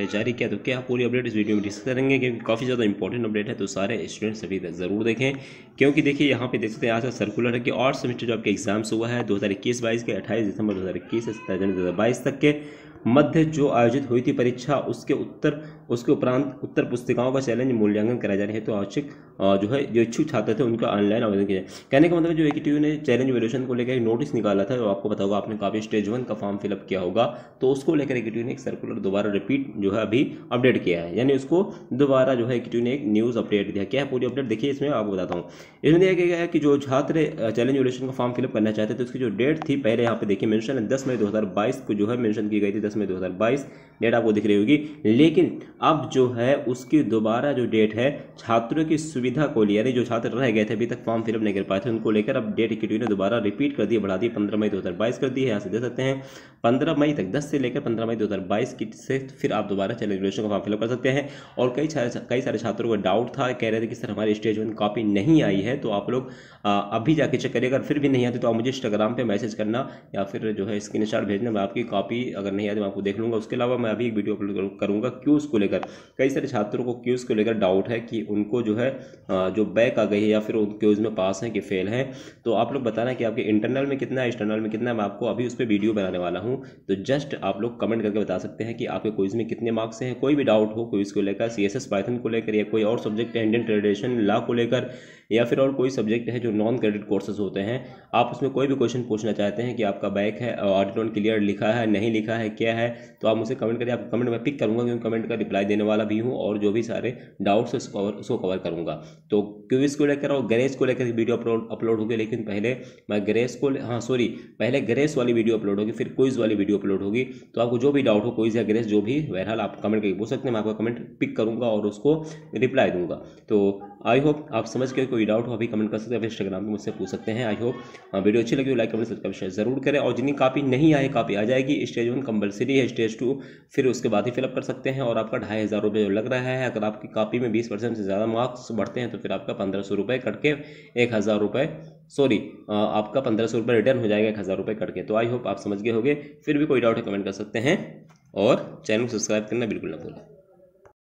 ने जारी किया तो क्या पूरी अपडेट इस वीडियो में डिस्कस करेंगे क्योंकि काफ़ी ज़्यादा इंपॉर्टेंट अपडेट है तो सारे स्टूडेंट्स अभी ज़रूर देखें क्योंकि देखिए यहाँ पे देख सकते हैं आज का सर्कुलर है कि और सेमेस्टर जो आपके एग्जाम्स हुआ है दो हज़ार इक्कीस बाईस के अट्ठाईस दिसंबर दो हज़ार इक्कीस से सत्ताईस जनवरी दो हज़ार बाईस तक के मध्य जो आयोजित हुई थी परीक्षा उसके उत्तर उसके उपरांत उत्तर पुस्तिकाओं का चैलेंज मूल्यांकन कराया जा रहा है तो आवश्यक जो है जो इच्छुक छात्र थे उनका ऑनलाइन आवेदन किया जाए कहने का मतलब जो ए ने चैलेंज वैल्यूशन को लेकर एक नोटिस निकाला था जो आपको पता होगा आपने काफ़ी स्टेज वन का फॉर्म फिलअप किया होगा तो उसको लेकर एक ने एक सर्कुलर दोबारा रिपीट जो है अभी अपडेट किया है यानी उसको दोबारा जो है एक ने एक न्यूज़ अपडेट दिया क्या है पूरी अपडेट देखिए इसमें आपको बताता हूँ इसमें दिया गया है कि जो छात्र चैलेंज वैल्यूशन का फॉर्म फिलअप करना चाहते थे उसकी तो जो डेट थी पहले यहाँ पे देखिए मैंशन है दस मई दो को जो है मैंशन की गई थी दस मई दो डेट आपको दिख रही होगी लेकिन अब जो है उसकी दोबारा जो डेट है छात्रों की सुविधा विधा को यानी जो छात्र रह गए थे अभी तक फॉर्म फिलअप नहीं कर पाए थे उनको लेकर अब डेट इक्कीटवी ने दोबारा रिपीट कर दी बढ़ा दी पंद्रह मई दो कर दी है यहाँ से दे सकते हैं पंद्रह मई तक दस से लेकर पंद्रह मई दो की से फिर आप दोबारा चैनल ग्रेजुएशन का फॉर्म फिलअप कर सकते हैं और कई कई सारे छात्रों को डाउट था कह रहे थे कि सर हमारी स्टेज वन कॉपी नहीं आई है तो आप लोग अभी जाके चेक करिए अगर फिर भी नहीं आती तो आप मुझे इंस्टाग्राम पर मैसेज करना या फिर जो है स्क्रीन भेजना मैं आपकी कॉपी अगर नहीं आती मैं आपको देख लूँगा उसके अलावा मैं अभी एक वीडियो अपलोड करूँगा क्यूज़ को लेकर कई सारे छात्रों को क्यूज़ को लेकर डाउट है कि उनको जो है जो बैक आ गई है या फिर उनके उसमें पास हैं कि फेल हैं तो आप लोग बताना कि आपके इंटरनल में कितना है एक्सटर्नल में कितना है मैं आपको अभी उस पर वीडियो बनाने वाला हूँ तो जस्ट आप लोग कमेंट करके बता सकते हैं कि आपके कोइज में कितने मार्क्स हैं कोई भी डाउट हो कोई इसको लेकर सी एस एस पाइथन को लेकर या कोई और सब्जेक्ट है इंडियन ट्रेडिशन लॉ को लेकर या फिर और कोई सब्जेक्ट है जो नॉन क्रेडिट कोर्सेज होते हैं आप उसमें कोई भी क्वेश्चन पूछना चाहते हैं कि आपका बैक है ऑडिट ऑन क्लियर लिखा है नहीं लिखा है क्या है तो आप मुझे कमेंट करिए आप कमेंट मैं पिक करूँगा क्योंकि कमेंट का रिप्लाई देने वाला भी हूँ और जो भी सारे डाउट्स उसको कवर करूँगा तो क्यूज को लेकर और ग्रेस को लेकर वीडियो अपलोड अपलोड होगी लेकिन पहले मैं ग्रेस को हाँ सॉरी पहले ग्रेस वाली वीडियो अपलोड होगी फिर क्विज वाली वीडियो अपलोड होगी तो आपको जो भी डाउट हो क्विज या ग्रेस जो भी बहरहाल आप कमेंट करके पूछ सकते हैं मैं आपका कमेंट पिक करूँगा और उसको रिप्लाई दूंगा तो आई होप आप समझ के कोई कोई डाउट हो अभी कमेंट कर सकते हैं इंस्टाग्राम पर मुझसे पूछ सकते हैं आई होप वीडियो अच्छी लगी लाइक कमेंट सब्सक्राइब शेयर जरूर करें और जितनी कापी नहीं आए कापी आ जाएगी स्टेज वन कंपलसरी है स्टेज टू फिर उसके बाद ही फिलअप कर सकते हैं और आपका ढाई हज़ार रुपये जो लग रहा है अगर आपकी कापी में बीस परसेंट से ज़्यादा मार्क्स बढ़ते हैं तो फिर आपका पंद्रह सौ रुपये कट के एक हज़ार रुपये सॉरी आपका पंद्रह सौ रुपये रिटर्न हो जाएगा एक हज़ार रुपये कट के तो आई होप आप समझ गए होंगे फिर भी कोई डाउट है कमेंट कर सकते हैं और चैनल को सब्सक्राइब करना बिल्कुल ना भूलें